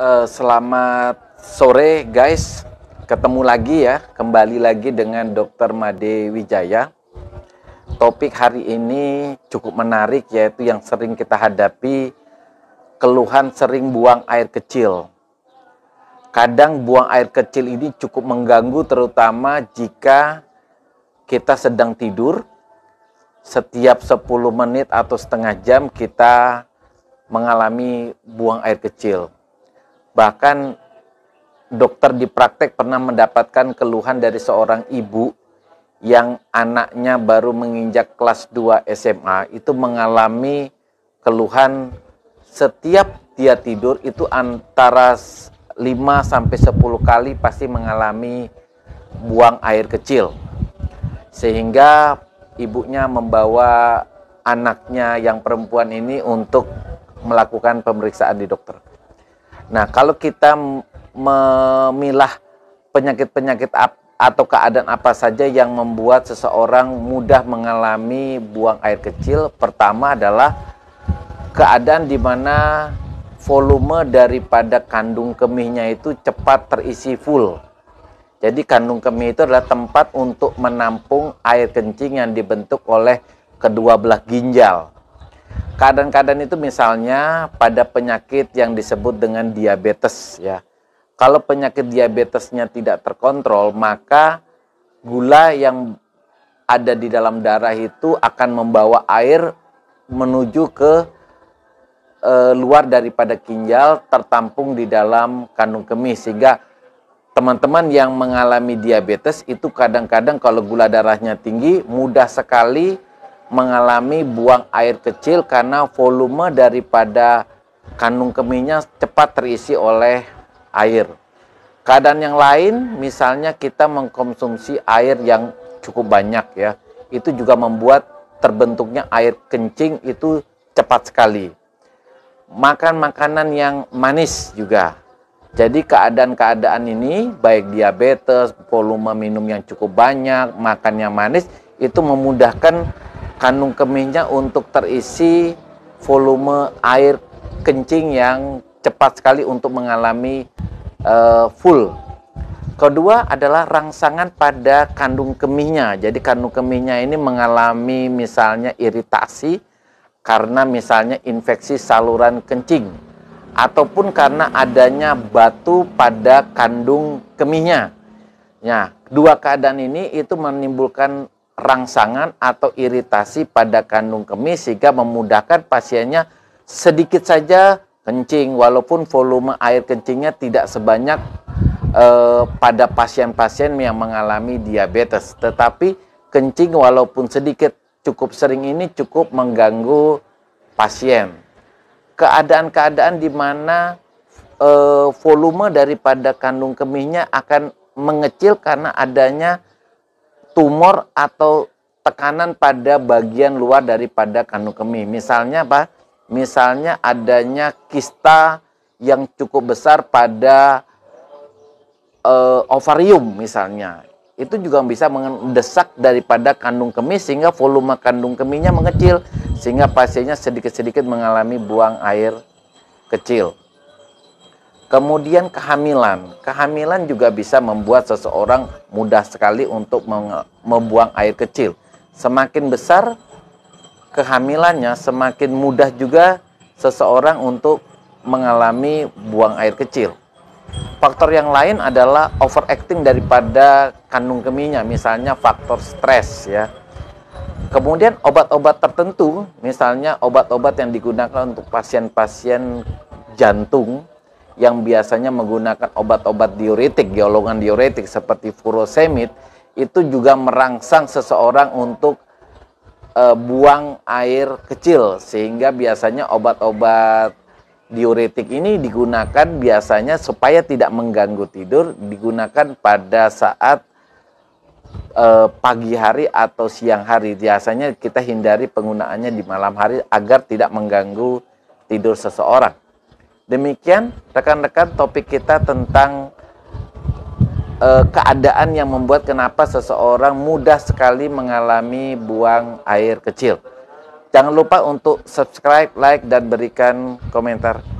uh, selamat sore guys. Ketemu lagi ya, kembali lagi dengan Dokter Made Wijaya. Topik hari ini cukup menarik yaitu yang sering kita hadapi keluhan sering buang air kecil. Kadang buang air kecil ini cukup mengganggu terutama jika kita sedang tidur. Setiap 10 menit atau setengah jam kita mengalami buang air kecil Bahkan dokter di praktek pernah mendapatkan keluhan dari seorang ibu yang anaknya baru menginjak kelas 2 SMA itu mengalami keluhan setiap dia tidur itu antara 5 sampai 10 kali pasti mengalami buang air kecil. Sehingga ibunya membawa anaknya yang perempuan ini untuk melakukan pemeriksaan di dokter. Nah, kalau kita memilah penyakit-penyakit atau keadaan apa saja yang membuat seseorang mudah mengalami buang air kecil, pertama adalah keadaan di mana volume daripada kandung kemihnya itu cepat terisi full. Jadi kandung kemih itu adalah tempat untuk menampung air kencing yang dibentuk oleh kedua belah ginjal. Kadang-kadang itu misalnya pada penyakit yang disebut dengan diabetes ya. Kalau penyakit diabetesnya tidak terkontrol, maka gula yang ada di dalam darah itu akan membawa air menuju ke e, luar daripada ginjal tertampung di dalam kandung kemih sehingga teman-teman yang mengalami diabetes itu kadang-kadang kalau gula darahnya tinggi mudah sekali mengalami buang air kecil karena volume daripada kandung kemihnya cepat terisi oleh air. Keadaan yang lain, misalnya kita mengkonsumsi air yang cukup banyak ya, itu juga membuat terbentuknya air kencing itu cepat sekali. Makan makanan yang manis juga. Jadi keadaan-keadaan ini baik diabetes, volume minum yang cukup banyak, makan yang manis itu memudahkan kandung kemihnya untuk terisi volume air kencing yang cepat sekali untuk mengalami uh, full. Kedua adalah rangsangan pada kandung kemihnya. Jadi kandung kemihnya ini mengalami misalnya iritasi karena misalnya infeksi saluran kencing ataupun karena adanya batu pada kandung kemihnya. Nah, dua keadaan ini itu menimbulkan rangsangan atau iritasi pada kandung kemih sehingga memudahkan pasiennya sedikit saja kencing walaupun volume air kencingnya tidak sebanyak eh, pada pasien-pasien yang mengalami diabetes tetapi kencing walaupun sedikit cukup sering ini cukup mengganggu pasien keadaan-keadaan di mana eh, volume daripada kandung kemihnya akan mengecil karena adanya tumor atau tekanan pada bagian luar daripada kandung kemih. Misalnya apa? Misalnya adanya kista yang cukup besar pada e, ovarium misalnya. Itu juga bisa mendesak daripada kandung kemih sehingga volume kandung kemihnya mengecil sehingga pasiennya sedikit-sedikit mengalami buang air kecil. Kemudian kehamilan. Kehamilan juga bisa membuat seseorang mudah sekali untuk membuang air kecil. Semakin besar kehamilannya, semakin mudah juga seseorang untuk mengalami buang air kecil. Faktor yang lain adalah overacting daripada kandung kemihnya, misalnya faktor stres ya. Kemudian obat-obat tertentu, misalnya obat-obat yang digunakan untuk pasien-pasien jantung yang biasanya menggunakan obat-obat diuretik, golongan diuretik seperti furosemid itu juga merangsang seseorang untuk e, buang air kecil sehingga biasanya obat-obat diuretik ini digunakan biasanya supaya tidak mengganggu tidur digunakan pada saat e, pagi hari atau siang hari biasanya kita hindari penggunaannya di malam hari agar tidak mengganggu tidur seseorang Demikian rekan-rekan topik kita tentang e, keadaan yang membuat kenapa seseorang mudah sekali mengalami buang air kecil. Jangan lupa untuk subscribe, like, dan berikan komentar.